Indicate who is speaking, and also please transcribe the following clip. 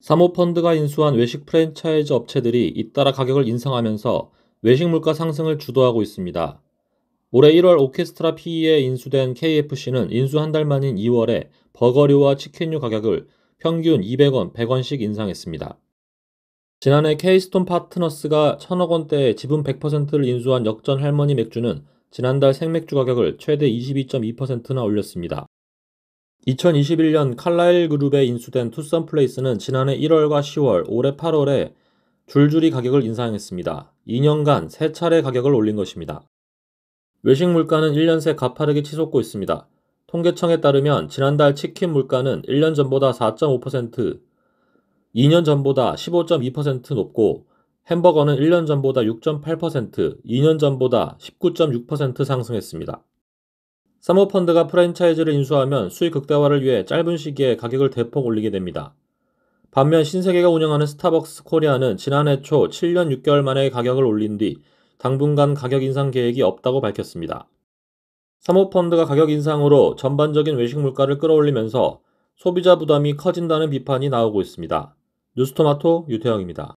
Speaker 1: 사모펀드가 인수한 외식 프랜차이즈 업체들이 잇따라 가격을 인상하면서 외식 물가 상승을 주도하고 있습니다. 올해 1월 오케스트라 PE에 인수된 KFC는 인수 한 달 만인 2월에 버거류와 치킨류 가격을 평균 200원, 100원씩 인상했습니다. 지난해 케이스톤 파트너스가 1 0 0 0억 원대에 지분 100%를 인수한 역전 할머니 맥주는 지난달 생맥주 가격을 최대 22.2%나 올렸습니다. 2021년 칼라일 그룹에 인수된 투썸 플레이스는 지난해 1월과 10월, 올해 8월에 줄줄이 가격을 인상했습니다. 2년간 3차례 가격을 올린 것입니다. 외식 물가는 1년 새 가파르게 치솟고 있습니다. 통계청에 따르면 지난달 치킨 물가는 1년 전보다 4.5%, 2년 전보다 15.2% 높고 햄버거는 1년 전보다 6.8%, 2년 전보다 19.6% 상승했습니다. 사모펀드가 프랜차이즈를 인수하면 수익 극대화를 위해 짧은 시기에 가격을 대폭 올리게 됩니다. 반면 신세계가 운영하는 스타벅스 코리아는 지난해 초 7년 6개월 만에 가격을 올린 뒤 당분간 가격 인상 계획이 없다고 밝혔습니다. 사모펀드가 가격 인상으로 전반적인 외식 물가를 끌어올리면서 소비자 부담이 커진다는 비판이 나오고 있습니다. 뉴스토마토 유태영입니다.